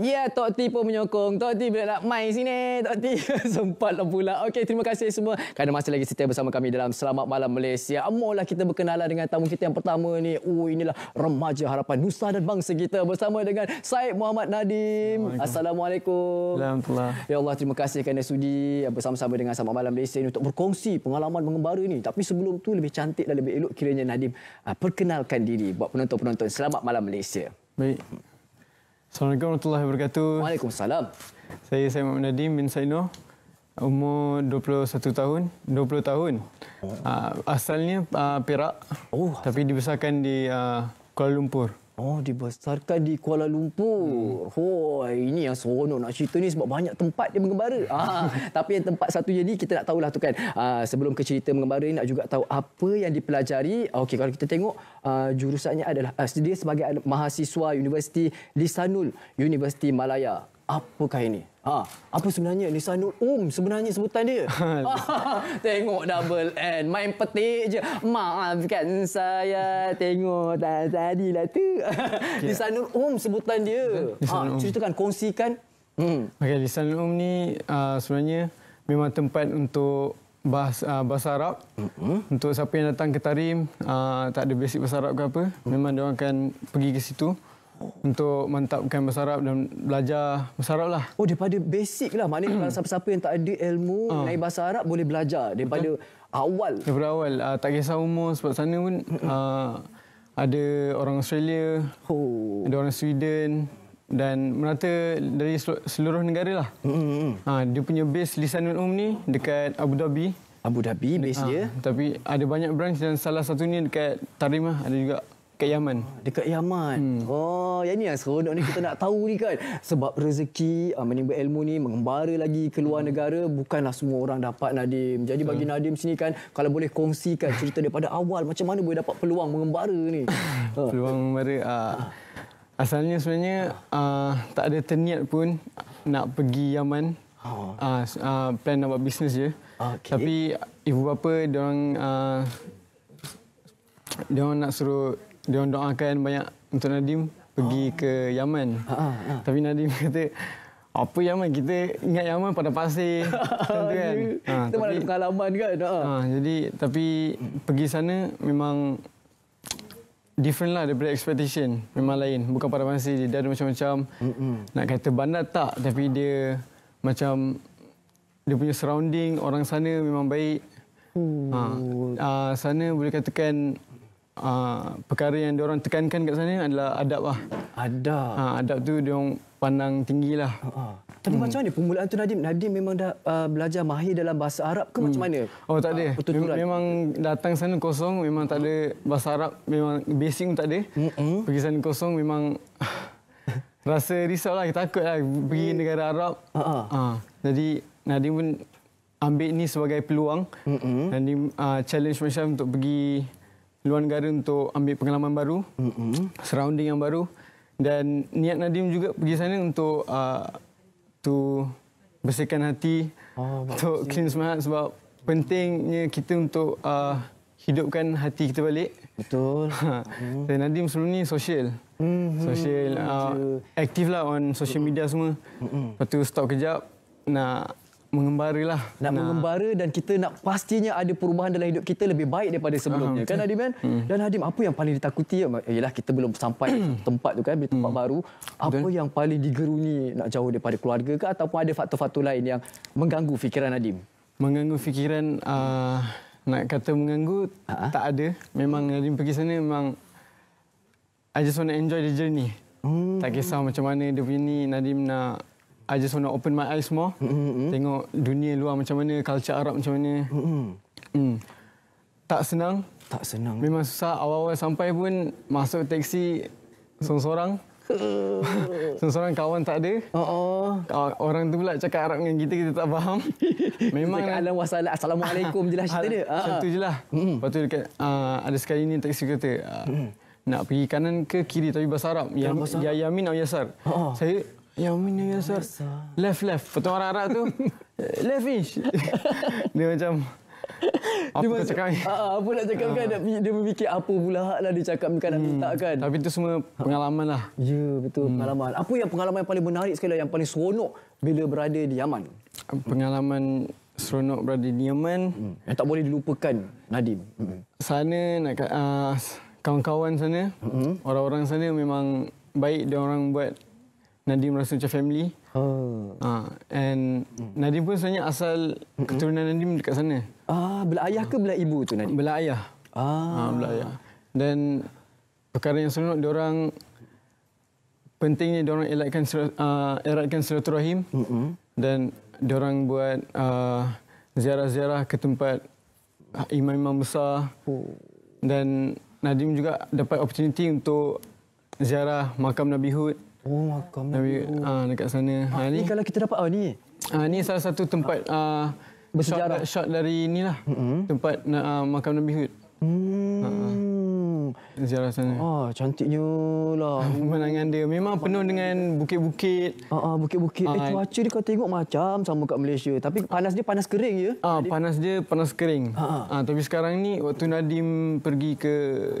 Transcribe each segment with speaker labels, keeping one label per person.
Speaker 1: Ya, yeah, Tok T pun menyokong. Tok T bila nak main sini, Tok T sempatlah pula. Okey, terima kasih semua kerana masih lagi setia bersama kami dalam Selamat Malam Malaysia. Amolah kita berkenalan dengan tamu kita yang pertama ni. Oh, inilah remaja harapan Nusa dan bangsa kita bersama dengan Said Muhammad Nadim. Assalamualaikum. Assalamualaikum. Ya Allah, terima kasih kerana sudi bersama-sama dengan Selamat Malam Malaysia ini untuk berkongsi pengalaman mengembara ni. Tapi sebelum tu lebih cantik dan lebih elok kiranya Nadim ah, perkenalkan diri buat penonton-penonton Selamat Malam Malaysia.
Speaker 2: Baik. Assalamualaikum warahmatullahi wabarakatuh. Waalaikumsalam. Saya saya Muhammad Nadim bin Saino. Umur 21 tahun, 20 tahun. Oh. Ah, asalnya ah, Perak. Oh,
Speaker 1: tapi dibesarkan di ah, Kuala Lumpur. Oh, dibesarkan di Kuala Lumpur. Hmm. Oh, ini yang seronok nak cerita ni sebab banyak tempat dia mengembara. Ah, tapi yang tempat satu je ni kita nak tahulah tu kan. Ah, sebelum ke cerita mengembara ni nak juga tahu apa yang dipelajari. Okey, kalau kita tengok ah, jurusannya adalah ah, dia sebagai mahasiswa Universiti Lisanul, Universiti Malaya apakah ini? Ha, apa sebenarnya Nisa Nur Um sebenarnya sebutan dia? Ha. Tengok double N main petik je. Maafkan saya. Tengok tak tadi lah tu. Okay. Nisa Nur Um sebutan dia. Ha, um. ceritakan, kongsikan.
Speaker 2: Hmm. Okey, Nisa Nur Um ni uh, sebenarnya memang tempat untuk bahasa, uh, bahasa Arab. Mm-hmm. Untuk siapa yang datang ke Tarim, uh, tak ada basic bahasa Arab ke apa, mm. memang dia akan pergi ke situ untuk mantapkan bahasa Arab
Speaker 1: dan belajar bahasa Arab lah. Oh daripada basic lah. Maknanya kalau siapa-siapa yang tak ada ilmu ha. naik bahasa Arab boleh belajar daripada Betul. awal. Daripada awal. Uh, tak kisah umur sebab sana pun
Speaker 2: uh, ada orang Australia, oh. ada orang Sweden dan merata dari seluruh negara lah. Ha, dia punya base lisan umum ni dekat Abu Dhabi. Abu Dhabi base ha, dia. Tapi ada banyak branch dan salah satunya dekat
Speaker 1: Tarim lah. Ada juga dekat Yaman. Ah, dekat Yaman. Hmm. Oh, yang ni yang seronok ni kita nak tahu ni kan. Sebab rezeki uh, menimba ilmu ni mengembara lagi ke luar hmm. negara bukanlah semua orang dapat Nadim. Jadi bagi hmm. Nadim sini kan kalau boleh kongsikan cerita daripada awal macam mana boleh dapat peluang mengembara ni. Ah.
Speaker 2: peluang mengembara uh, asalnya sebenarnya uh, tak ada terniat pun nak pergi Yaman. oh. uh, uh, plan nak buat bisnes je. Okay. Tapi ibu bapa dia orang uh, nak suruh dia doakan banyak untuk Nadim pergi oh. ke Yaman. Ha, ha. ha. Tapi Nadim kata apa Yaman kita ingat Yaman pada pasir kan? Ya. Ha, kan. Ha, kita tapi,
Speaker 1: pengalaman kan. Ha.
Speaker 2: jadi tapi pergi sana memang different lah daripada expectation memang lain bukan pada pasir dia, ada macam-macam hmm. nak kata bandar tak tapi dia macam dia punya surrounding orang sana memang baik. ha ah, sana boleh katakan uh, perkara yang diorang tekankan kat sana adalah adab lah. Adab. Ha, adab tu diorang pandang tinggi lah. Uh ah, -huh.
Speaker 1: Tapi hmm. macam mana permulaan tu Nadim? Nadim memang dah uh, belajar mahir dalam bahasa Arab ke hmm. macam mana? Oh tak ada. Uh, Mem memang datang sana kosong, memang tak ada hmm. bahasa
Speaker 2: Arab, memang basic pun tak ada. Uh hmm. -huh. Pergi sana kosong memang rasa risau lah, takut lah pergi hmm. negara Arab. Uh -huh. ha. Jadi Nadim pun ambil ni sebagai peluang. Uh hmm. -huh. Nadim uh, challenge macam untuk pergi luar negara untuk ambil pengalaman baru, mm-hmm. surrounding yang baru dan niat Nadim juga pergi sana untuk uh, to bersihkan hati oh, untuk clean semangat sebab pentingnya kita untuk uh, hidupkan hati kita balik. Betul. mm Dan Nadim sebelum ni sosial. Mm-hmm. Sosial uh, aktif lah on
Speaker 1: social media semua. Mm-hmm. Lepas tu stop kejap nak mengembaralah. Nak, nak mengembara dan kita nak pastinya ada perubahan dalam hidup kita lebih baik daripada sebelumnya. Uh, kan Adim kan? Hmm. Dan Adim, apa yang paling ditakuti? Yalah kita belum sampai hmm. tempat tu kan, di tempat hmm. baru. Apa Betul. yang paling digeruni nak jauh daripada keluarga ke ataupun ada faktor-faktor lain yang mengganggu fikiran Adim? Mengganggu fikiran, uh,
Speaker 2: nak kata mengganggu, uh-huh.
Speaker 1: tak ada. Memang Adim pergi
Speaker 2: sana memang I just want to enjoy the journey. Hmm. Tak kisah macam mana dia punya ni, Nadim nak I just want to open my eyes more. Mm-hmm, mm-hmm. Tengok dunia luar macam mana, culture Arab macam mana. Mm-hmm. Mm. Tak senang. Tak senang. Memang susah. Awal-awal sampai pun masuk teksi seorang-seorang. seorang kawan tak ada. Uh-oh. Orang tu pula cakap Arab dengan kita, kita tak faham. Memang cakap
Speaker 1: alam wasala. Assalamualaikum je lah cerita dia. Macam tu je
Speaker 2: lah. Mm-hmm. Lepas tu dekat, uh, ah, ada sekali ni teksi kata, uh, mm. nak pergi kanan ke kiri tapi bahasa Arab. Ya, ya, ya, ya, ya, ya, ya, ya Yamin ya Yasar. Left left. Potong arah-arah tu. left inch.
Speaker 1: dia macam apa dia cakap ni? Ah, ah, apa nak cakap kan? Ah. Dia, dia memikir apa pula hak lah dia cakap kan hmm. nak minta kan? Tapi itu semua pengalaman lah. Ya, betul. Hmm. Pengalaman. Apa yang pengalaman yang paling menarik sekali, yang paling seronok bila berada di Yaman?
Speaker 2: Pengalaman seronok
Speaker 1: berada di Yaman. Hmm. Yang tak boleh dilupakan, Nadim. Hmm.
Speaker 2: Sana, nak uh, kawan-kawan sana, hmm. orang-orang sana memang baik dia orang buat Nadim rasa macam family. Ha. Ha. And hmm. Nadim pun sebenarnya asal hmm. keturunan Nadim dekat sana. Ah, belah ayah ke belah ibu tu Nadim? Belah ayah. Ah. Ha, belah ayah. Dan perkara yang seronok orang pentingnya orang elakkan uh, eratkan silaturahim. Hmm. Dan orang buat uh, ziarah-ziarah ke tempat ah, imam-imam besar. Dan oh. Nadim juga dapat opportunity untuk ziarah makam Nabi Hud. Oh, makam Nabi uh, ah, dekat sana. Ah, ha, ni. ni kalau kita dapat oh, ni. Uh, ni salah satu tempat ah. uh, bersejarah. Shot, shot dari inilah. Mm-hmm. Tempat uh, makam Nabi Hud. Hmm. Uh,
Speaker 1: ziarah sana. Oh, cantiknya lah. Pemandangan dia memang penuh dengan bukit-bukit. Ah, uh, bukit-bukit. Uh, eh, cuaca dia kau tengok macam sama kat Malaysia. Tapi panas dia panas kering ya. Ah, uh, panas
Speaker 2: dia panas kering. Ah, uh, uh. uh, tapi sekarang ni waktu Nadim pergi ke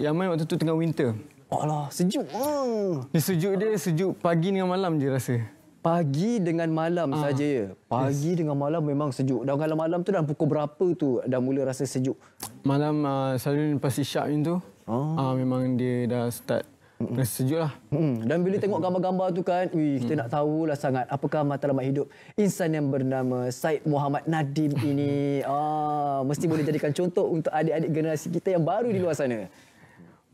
Speaker 2: Yaman
Speaker 1: waktu tu tengah winter. Oh lah, sejuk. Ni hmm. sejuk dia sejuk pagi dengan malam je rasa. Pagi dengan malam ah. saja ya. Pagi yes. dengan malam memang sejuk. Dah kalau malam tu dah pukul berapa tu dah mula rasa sejuk? Malam uh, selalunya lepas isyak tu, ah.
Speaker 2: uh, memang dia dah start mm -mm. sejuk lah.
Speaker 1: Mm. Dan bila tengok gambar-gambar tu kan, wih, kita mm. nak lah sangat apakah matlamat hidup insan yang bernama Syed Muhammad Nadim ini. ah, mesti boleh jadikan contoh untuk adik-adik generasi kita yang baru di luar sana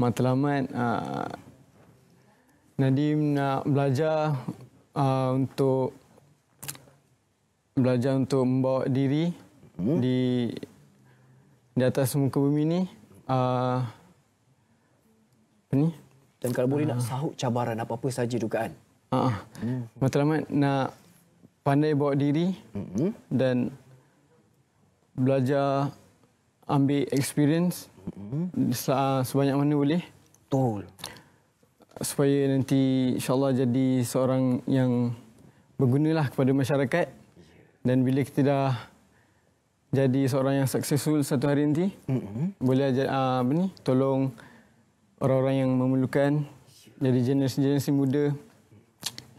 Speaker 2: matlamat uh, Nadim nak belajar uh, untuk belajar untuk membawa diri hmm?
Speaker 1: di di atas muka bumi ini, uh, ah, ni dan kalau boleh uh, nak sahut cabaran apa-apa saja dugaan. Ha. Uh, hmm.
Speaker 2: Matlamat nak pandai bawa diri hmm? dan belajar ambil experience hmm? Uh, sebanyak mana boleh. Betul. Supaya nanti insyaAllah jadi seorang yang berguna lah kepada masyarakat. Dan bila kita dah jadi seorang yang successful satu hari nanti, mm-hmm. boleh ajar, uh, apa ni, tolong orang-orang yang memerlukan, jadi generasi-generasi muda,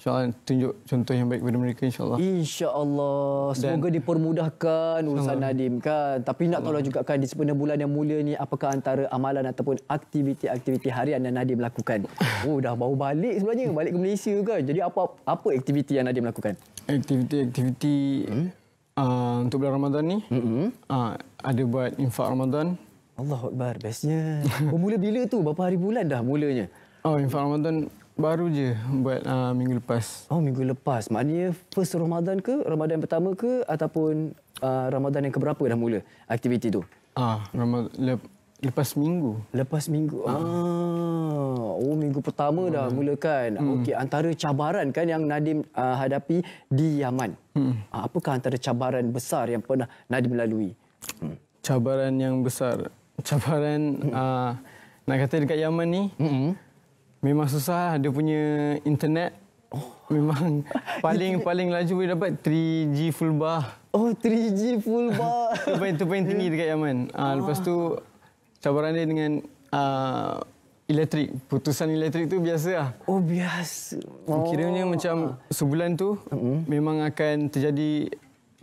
Speaker 2: InsyaAllah tunjuk contoh yang baik kepada mereka insyaAllah.
Speaker 1: InsyaAllah. Semoga Dan, dipermudahkan urusan Nadim kan. Tapi nak tahu juga kan di sepenuh bulan yang mulia ni apakah antara amalan ataupun aktiviti-aktiviti harian yang Nadim lakukan. Oh dah baru balik sebenarnya. Balik ke Malaysia kan. Jadi apa apa aktiviti yang Nadim lakukan?
Speaker 2: Aktiviti-aktiviti hmm? uh, untuk bulan Ramadan ni. Hmm -hmm. Uh, ada buat infak Ramadan. Allahuakbar. Bestnya. Bermula bila tu? Berapa hari bulan dah mulanya? Oh, infak Ramadan Baru je buat uh, minggu lepas. Oh
Speaker 1: minggu lepas. Maknanya first Ramadan ke Ramadan pertama ke ataupun uh, Ramadan yang keberapa dah mula aktiviti tu? Ah, Ramadan lep, lepas minggu. Lepas minggu. Ah, ah oh minggu pertama dah hmm. mulakan. Hmm. Okey, antara cabaran kan yang Nadim uh, hadapi di Yaman. Hmm. Uh, apakah antara cabaran besar yang pernah Nadim lalui?
Speaker 2: Hmm. Cabaran yang besar. Cabaran hmm. uh, nak kata dekat Yaman ni. Hmm. Memang susah lah dia punya internet. Oh. Memang paling paling laju boleh dapat 3G full bar. Oh 3G full bar. itu paling, itu paling tinggi dekat Yaman. Ah. Uh, lepas tu cabaran dia dengan uh, elektrik. Putusan elektrik tu biasa lah. Oh biasa. Oh. Kiranya macam oh. sebulan tu uh-huh. memang akan terjadi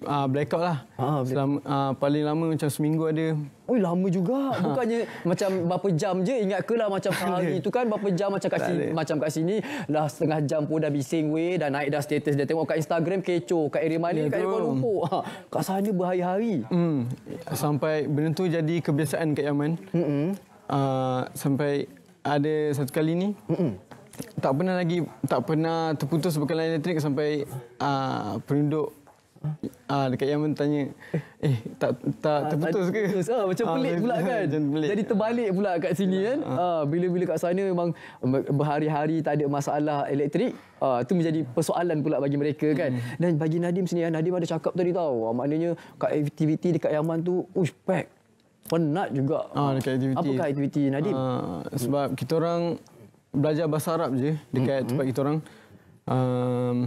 Speaker 2: uh, blackout lah. Ha, ah, black... Selama, uh, paling lama macam seminggu ada.
Speaker 1: Oh lama juga. Bukannya ha. macam berapa jam je. Ingat ke lah macam sehari itu kan. Berapa jam macam kat, sini, macam kat sini. Dah setengah jam pun dah bising weh. Dah naik dah status dia. Tengok kat Instagram kecoh. Kat area mana. Yeah, kat Kuala Lumpur. Ha. Kat sana berhari-hari.
Speaker 2: Hmm. Sampai benda tu jadi kebiasaan kat Yaman. Mm -hmm. uh, sampai ada satu kali ni. Mm -hmm. Tak pernah lagi. Tak pernah terputus bekalan elektrik sampai uh, penduduk Ah dekat yang bertanya eh
Speaker 1: tak tak ah, terputus ke? Ah macam ah, pelik pula kan. Jadi terbalik pula kat sini ya, kan. Ah. ah bila-bila kat sana memang berhari-hari tak ada masalah elektrik. Ah itu menjadi persoalan pula bagi mereka kan. Hmm. Dan bagi Nadim sini kan? Nadim ada cakap tadi tau. Maknanya kat aktiviti dekat Yaman tu ush pack penat juga. Ah dekat aktiviti. Apa aktiviti Nadim? Ah
Speaker 2: sebab kita orang belajar bahasa Arab je dekat hmm, hmm. tempat kita orang. Um,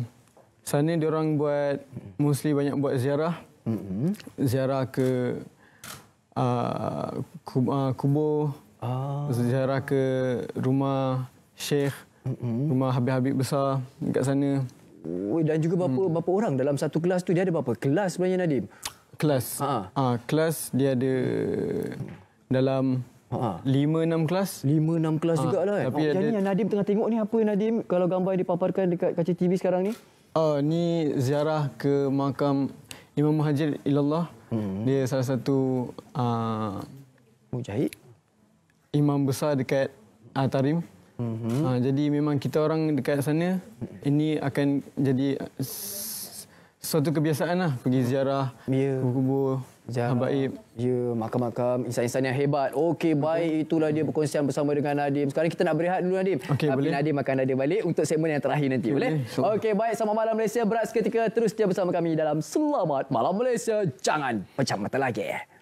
Speaker 2: sana dia orang buat mostly banyak buat ziarah. Mm-hmm. Ziarah ke uh, kubur, ah. ziarah ke
Speaker 1: rumah syekh, mm-hmm. rumah habib-habib besar dekat sana. Dan juga berapa, mm. berapa orang dalam satu kelas tu dia ada berapa? Kelas sebenarnya Nadim? Kelas. Ha.
Speaker 2: Ha, kelas dia ada dalam ha. lima ha. enam kelas. Lima enam kelas ha. juga lah kan? Eh. Tapi oh, ada... Yang
Speaker 1: Nadim tengah tengok ni apa Nadim kalau gambar dipaparkan dekat kaca TV sekarang ni?
Speaker 2: Oh, ni ziarah ke makam Imam Muhajir Ilallah. Hmm. Dia salah satu uh, mujahid imam besar dekat uh, Tarim. Hmm. Uh, jadi memang kita orang dekat sana hmm. ini akan
Speaker 1: jadi suatu kebiasaan lah pergi ziarah ya. kubur-kubur. Yeah. Ya, Habaib. Ya, makam-makam. Insan-insan yang hebat. Okey, baik. Itulah dia perkongsian bersama dengan Nadim. Sekarang kita nak berehat dulu, Nadim. Okay Okey, boleh. Nadim akan ada balik untuk segmen yang terakhir nanti. Okay, boleh? So. Okey, baik. Selamat malam Malaysia. Berat seketika. Terus dia bersama kami dalam Selamat Malam Malaysia. Jangan pecah mata lagi.